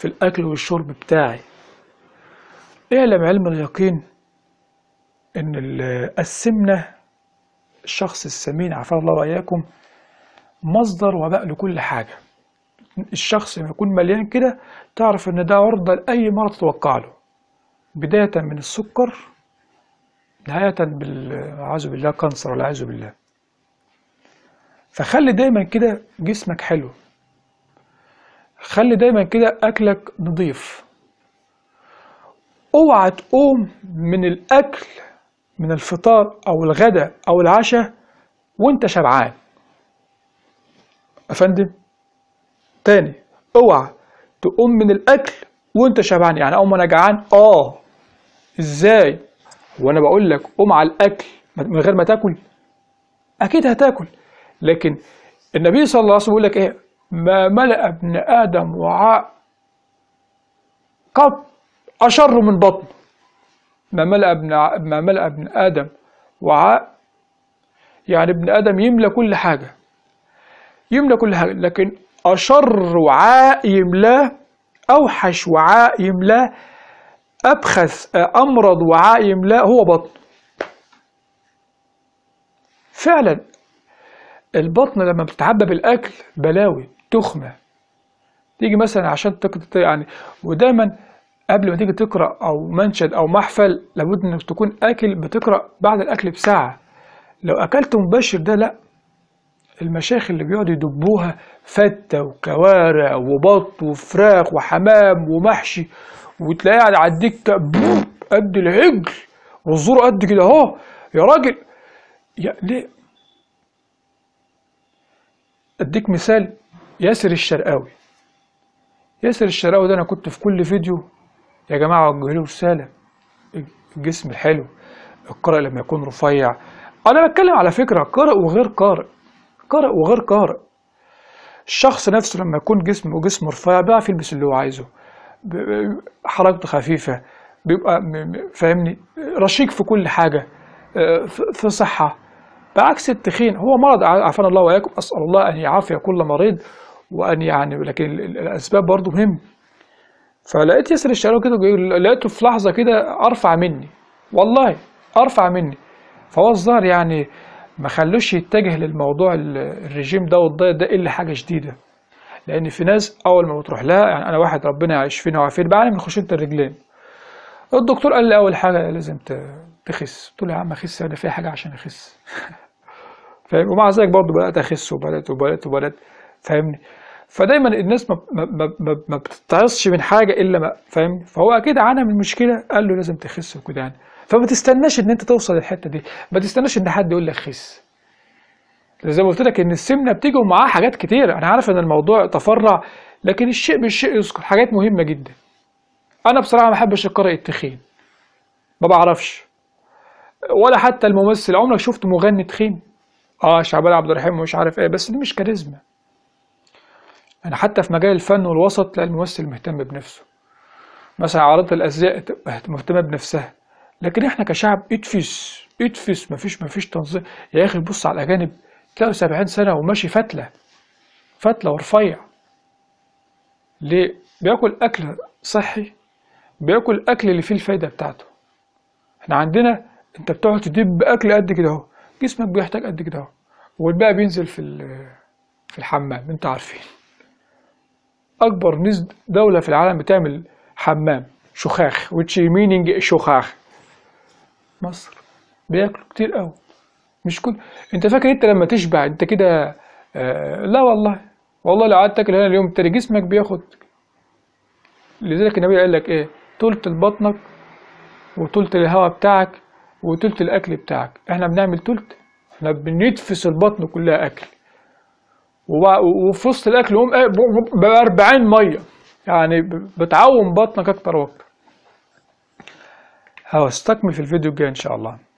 في الأكل والشرب بتاعي اعلم علم اليقين إن السمنة الشخص السمين عفاه الله وإياكم مصدر وباء لكل حاجة الشخص لما يكون مليان كده تعرف إن ده عرضة لأي مرض تتوقع له بداية من السكر نهاية بالعزو بالله كانسر والعياذ بالله فخلي دايما كده جسمك حلو خلي دايما كده اكلك نضيف اوعى تقوم من الاكل من الفطار او الغداء او العشاء وانت شبعان افندم تاني اوعى تقوم من الاكل وانت شبعان يعني اقوم وانا جعان اه ازاي وانا بقول لك قوم على الاكل من غير ما تاكل اكيد هتاكل لكن النبي صلى الله عليه وسلم بيقول لك ايه ما ملأ ابن آدم وعاء قط أشر من بطن ما ملأ ابن ما ملأ ابن آدم وعاء يعني ابن آدم يملى كل حاجة يملى كل حاجة لكن أشر وعاء يملاه أوحش وعاء يملاه أبخس أمرض وعاء يملاه هو بطن فعلا البطن لما بتتعبى بالأكل بلاوي تخمة تيجي مثلا عشان تقرأ يعني ودايما قبل ما تيجي تقرأ أو منشد أو محفل لابد إنك تكون آكل بتقرأ بعد الأكل بساعة لو أكلت مبشر ده لأ المشايخ اللي بيقعدوا يدبوها فتة وكوارع وبط وفراخ وحمام ومحشي وتلاقيه على الدكة قد العجل والزور قد كده أهو يا راجل يا ليه أديك مثال ياسر الشرقاوي ياسر الشرقاوي ده انا كنت في كل فيديو يا جماعه وجه له رساله الجسم الحلو القارئ لما يكون رفيع انا بتكلم على فكره قارئ وغير قارئ قارئ وغير قارئ الشخص نفسه لما يكون جسمه جسم رفيع بيعرف يلبس اللي هو عايزه حركته خفيفه بيبقى فاهمني رشيق في كل حاجه آه، في صحه بعكس التخين هو مرض عافانا الله واياكم اسال الله ان يعافي كل مريض وان يعني لكن الاسباب برضو مهمه فلقيت ياسر الشعراوي كده لقيته في لحظه كده ارفع مني والله ارفع مني فهو الظاهر يعني ما خلوش يتجه للموضوع الرجيم ده والضيق ده الا حاجه شديده لان في ناس اول ما بتروح لها يعني انا واحد ربنا فينا وعافينا بعاني من خشونه الرجلين الدكتور قال لي اول حاجه لازم تخس قلت له يا عم اخس انا يعني في حاجه عشان اخس فاهم ومع ذلك برضه بدات اخس وبدات وبدات وبدات فاهمني فدايما الناس ما ما ما, ما بتتعصش من حاجه الا ما فاهمني فهو اكيد عانى من المشكله قال له لازم تخس وكده يعني فما تستناش ان انت توصل للحته دي ما تستناش ان حد يقول لك خس زي ما قلت لك ان السمنه بتيجي ومعاها حاجات كتير انا عارف ان الموضوع تفرع لكن الشيء بالشيء يذكر حاجات مهمه جدا انا بصراحه ما بحبش القارئ التخين ما بعرفش ولا حتى الممثل عمرك شفت مغني تخين اه شعبان عبد الرحيم ومش عارف ايه بس دي مش كاريزما يعني حتى في مجال الفن والوسط تلاقي الممثل مهتم بنفسه مثلا عارضة الأزياء تبقى مهتمة بنفسها لكن احنا كشعب اتفس اتفس مفيش مفيش تنظيم يا اخي بص على الأجانب تلاقوا سبعين سنة وماشي فتلة فتلة ورفيع ليه؟ بياكل أكل صحي بياكل أكل اللي فيه الفايدة بتاعته احنا عندنا انت بتقعد تدب أكل قد كده اهو جسمك بيحتاج قد كده اهو والباقي بينزل في في الحمام انتوا عارفين اكبر دوله في العالم بتعمل حمام شخاخ which meaning شخاخ مصر بياكلوا كتير قوي مش كل انت فاكر انت لما تشبع انت كده آه لا والله والله لو قعدت تاكل هنا اليوم التاني جسمك بياخد لذلك النبي قال لك ايه تلت لبطنك وتلت الهواء بتاعك وتلت الاكل بتاعك احنا بنعمل تلت احنا بندفس البطن كلها اكل وفي وسط الاكل هم إيه، ب 40 ميه يعني بتعوم بطنك اكتر واكتر هستكمل في الفيديو الجاي ان شاء الله